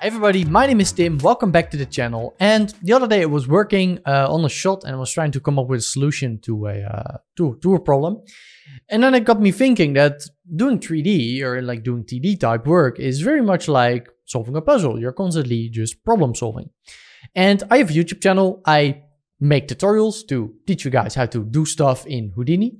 everybody, my name is Tim, welcome back to the channel. And the other day I was working uh, on a shot and I was trying to come up with a solution to a, uh, to, to a problem. And then it got me thinking that doing 3D or like doing TD type work is very much like solving a puzzle. You're constantly just problem solving. And I have a YouTube channel. I make tutorials to teach you guys how to do stuff in Houdini.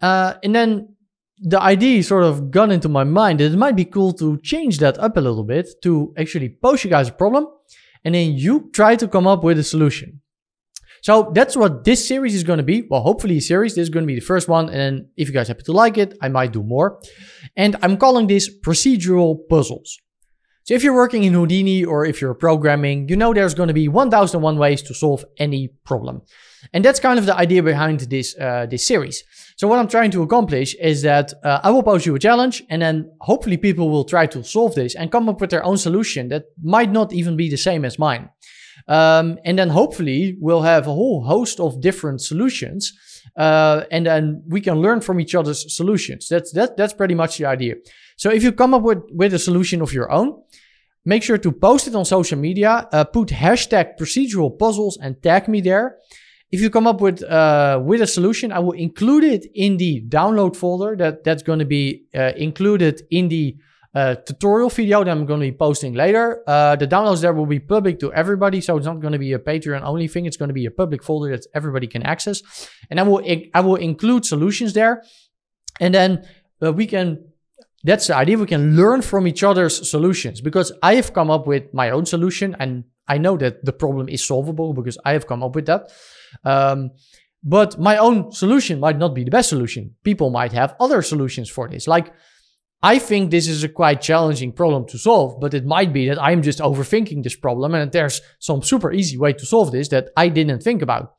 Uh, and then the idea sort of got into my mind that it might be cool to change that up a little bit to actually post you guys a problem and then you try to come up with a solution. So that's what this series is going to be. Well, hopefully a series. This is going to be the first one. And if you guys happen to like it, I might do more. And I'm calling this procedural puzzles. So if you're working in Houdini or if you're programming, you know there's going to be 1001 ways to solve any problem. And that's kind of the idea behind this, uh, this series. So what I'm trying to accomplish is that uh, I will pose you a challenge and then hopefully people will try to solve this and come up with their own solution that might not even be the same as mine. Um, and then hopefully we'll have a whole host of different solutions uh, and then we can learn from each other's solutions. That's that, that's pretty much the idea. So if you come up with with a solution of your own, make sure to post it on social media. Uh, put hashtag procedural puzzles and tag me there. If you come up with uh, with a solution, I will include it in the download folder. That that's going to be uh, included in the uh, tutorial video that I'm going to be posting later. Uh, the downloads there will be public to everybody, so it's not going to be a Patreon only thing. It's going to be a public folder that everybody can access. And I will I will include solutions there, and then uh, we can. That's the idea. We can learn from each other's solutions because I have come up with my own solution, and I know that the problem is solvable because I have come up with that. Um, but my own solution might not be the best solution. People might have other solutions for this, like I think this is a quite challenging problem to solve, but it might be that I'm just overthinking this problem and there's some super easy way to solve this that I didn't think about.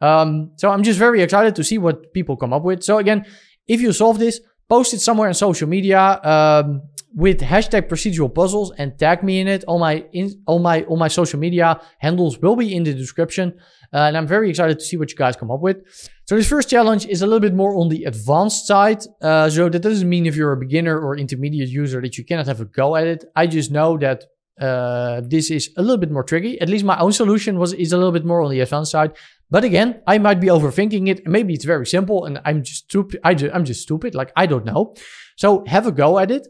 Um, so I'm just very excited to see what people come up with. So again, if you solve this, post it somewhere on social media um, with hashtag procedural puzzles and tag me in it. All my in, all my all my social media handles will be in the description, uh, and I'm very excited to see what you guys come up with. So this first challenge is a little bit more on the advanced side. Uh, so that doesn't mean if you're a beginner or intermediate user that you cannot have a go at it. I just know that uh, this is a little bit more tricky. At least my own solution was is a little bit more on the advanced side. But again, I might be overthinking it. Maybe it's very simple and I'm just stupid. I am just stupid. Like I don't know. So have a go at it.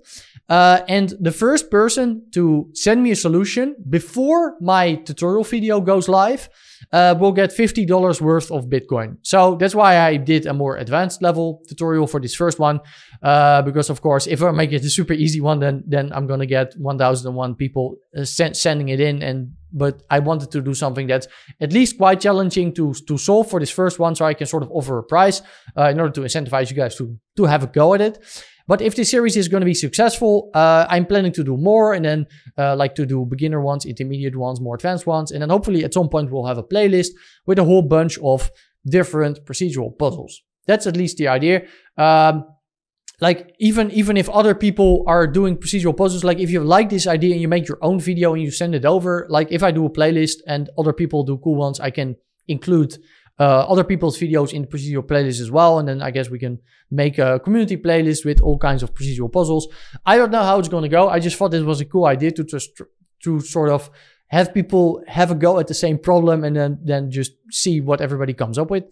Uh, and the first person to send me a solution before my tutorial video goes live uh, will get $50 worth of Bitcoin. So that's why I did a more advanced level tutorial for this first one. Uh, because of course, if I make it a super easy one, then, then I'm going to get 1001 people uh, sending it in and but I wanted to do something that's at least quite challenging to, to solve for this first one so I can sort of offer a price uh, in order to incentivize you guys to, to have a go at it. But if this series is going to be successful, uh, I'm planning to do more and then uh, like to do beginner ones, intermediate ones, more advanced ones. And then hopefully at some point we'll have a playlist with a whole bunch of different procedural puzzles. That's at least the idea. Um, like even even if other people are doing procedural puzzles like if you like this idea and you make your own video and you send it over like if i do a playlist and other people do cool ones i can include uh, other people's videos in the procedural playlist as well. And then I guess we can make a community playlist with all kinds of procedural puzzles. I don't know how it's going to go. I just thought this was a cool idea to just to sort of have people have a go at the same problem and then then just see what everybody comes up with.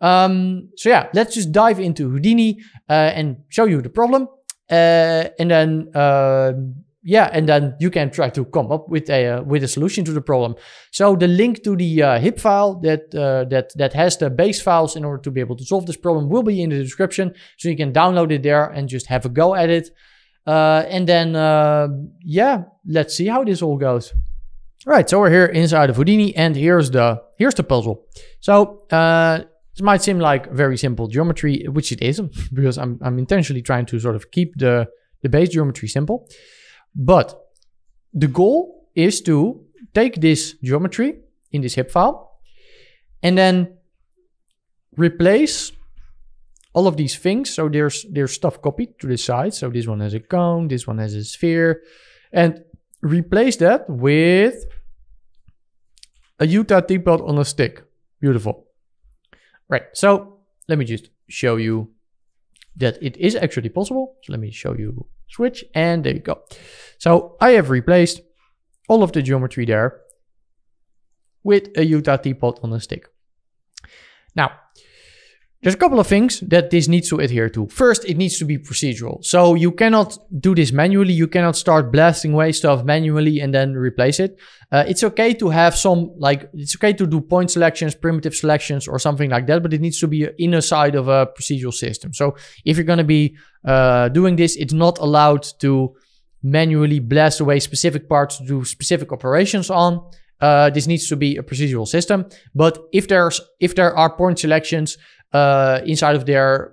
Um, so yeah, let's just dive into Houdini uh, and show you the problem. Uh, and then um, yeah, and then you can try to come up with a uh, with a solution to the problem. So the link to the uh, HIP file that uh, that that has the base files in order to be able to solve this problem will be in the description, so you can download it there and just have a go at it. Uh, and then uh, yeah, let's see how this all goes. All right, so we're here inside of Houdini, and here's the here's the puzzle. So. Uh, it might seem like very simple geometry, which it isn't, because I'm, I'm intentionally trying to sort of keep the, the base geometry simple. But the goal is to take this geometry in this .HIP file and then replace all of these things. So there's there's stuff copied to the side. So this one has a cone, this one has a sphere, and replace that with a Utah teapot on a stick. Beautiful. Right, so let me just show you that it is actually possible. So let me show you switch and there you go. So I have replaced all of the geometry there with a Utah teapot on a stick. Now, there's a couple of things that this needs to adhere to. First, it needs to be procedural. So you cannot do this manually. You cannot start blasting away stuff manually and then replace it. Uh, it's okay to have some, like, it's okay to do point selections, primitive selections, or something like that, but it needs to be inner side of a procedural system. So if you're going to be uh, doing this, it's not allowed to manually blast away specific parts to do specific operations on. Uh, this needs to be a procedural system. But if there's if there are point selections, uh, inside of there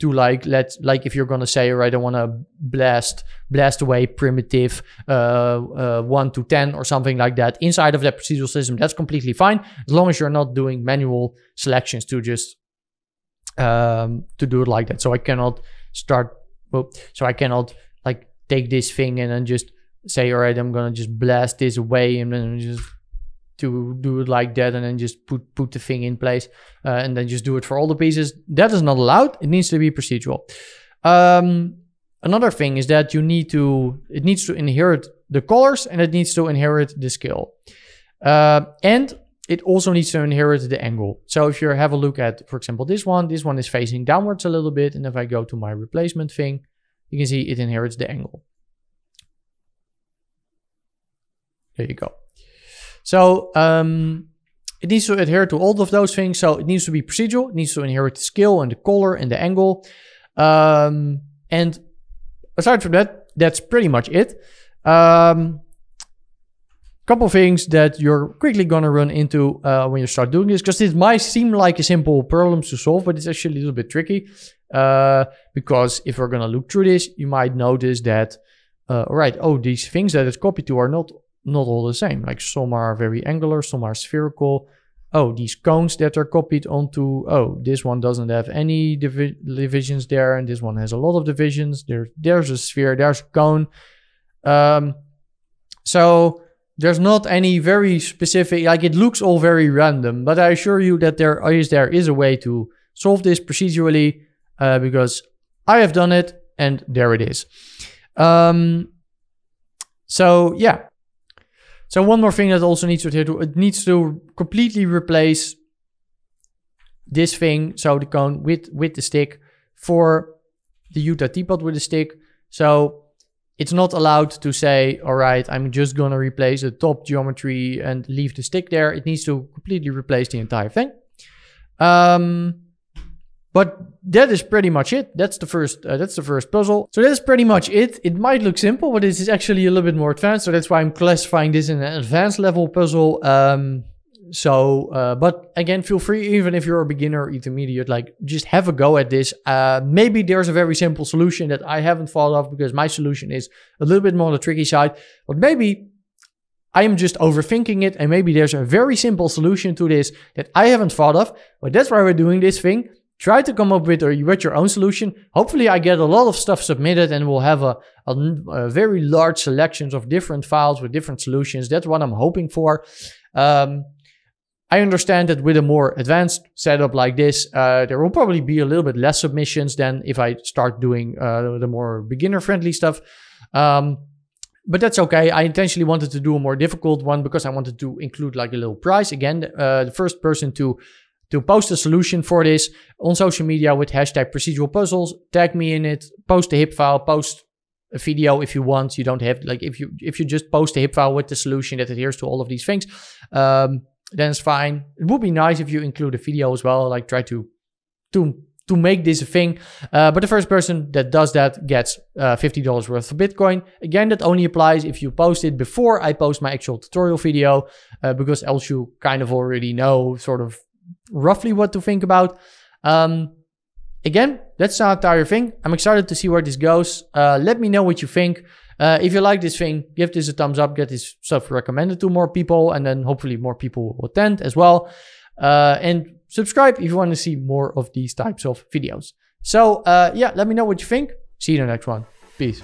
to like let like if you're gonna say all right i want to blast blast away primitive uh, uh, 1 to 10 or something like that inside of that procedural system that's completely fine as long as you're not doing manual selections to just um, to do it like that so i cannot start well, so i cannot like take this thing and then just say all right i'm gonna just blast this away and then just to do it like that and then just put put the thing in place uh, and then just do it for all the pieces. That is not allowed. It needs to be procedural. Um, another thing is that you need to it needs to inherit the colors and it needs to inherit the scale. Uh, and it also needs to inherit the angle. So if you have a look at, for example, this one, this one is facing downwards a little bit. And if I go to my replacement thing, you can see it inherits the angle. There you go. So um, it needs to adhere to all of those things. So it needs to be procedural. It needs to inherit the scale and the color and the angle. Um, and aside from that, that's pretty much it. Um, couple things that you're quickly gonna run into uh, when you start doing this, because this might seem like a simple problem to solve, but it's actually a little bit tricky. Uh, because if we're gonna look through this, you might notice that, uh, oh, these things that it's copied to are not not all the same. Like some are very angular, some are spherical. Oh, these cones that are copied onto, oh, this one doesn't have any divi divisions there, and this one has a lot of divisions. There, there's a sphere, there's a cone. Um, so there's not any very specific, like it looks all very random, but I assure you that there is, there is a way to solve this procedurally uh, because I have done it and there it is. Um, so yeah, so one more thing that also needs to adhere to, it needs to completely replace this thing, so the cone with, with the stick for the Utah teapot with the stick. So it's not allowed to say, all right, I'm just gonna replace the top geometry and leave the stick there. It needs to completely replace the entire thing. Um, but that is pretty much it. That's the first uh, that's the first puzzle. So that's pretty much it. It might look simple, but it is actually a little bit more advanced. So that's why I'm classifying this in an advanced level puzzle. Um, so, uh, but again, feel free, even if you're a beginner or intermediate, like just have a go at this. Uh, maybe there's a very simple solution that I haven't thought of because my solution is a little bit more on the tricky side. But maybe I am just overthinking it, and maybe there's a very simple solution to this that I haven't thought of. But that's why we're doing this thing try to come up with or write your own solution. Hopefully I get a lot of stuff submitted and we'll have a, a, a very large selections of different files with different solutions. That's what I'm hoping for. Um, I understand that with a more advanced setup like this, uh, there will probably be a little bit less submissions than if I start doing uh, the more beginner-friendly stuff. Um, but that's okay. I intentionally wanted to do a more difficult one because I wanted to include like a little prize. Again, uh, the first person to to post a solution for this on social media with hashtag procedural puzzles. Tag me in it, post a HIP file, post a video if you want. You don't have like if you if you just post a HIP file with the solution that adheres to all of these things, um, then it's fine. It would be nice if you include a video as well. Like try to to to make this a thing. Uh, but the first person that does that gets uh, $50 worth of Bitcoin. Again, that only applies if you post it before I post my actual tutorial video, uh, because else you kind of already know sort of roughly what to think about. Um, again, that's the entire thing. I'm excited to see where this goes. Uh, let me know what you think. Uh, if you like this thing, give this a thumbs up, get this stuff recommended to more people, and then hopefully more people will attend as well. Uh, and subscribe if you want to see more of these types of videos. So, uh, yeah, let me know what you think. See you in the next one. Peace.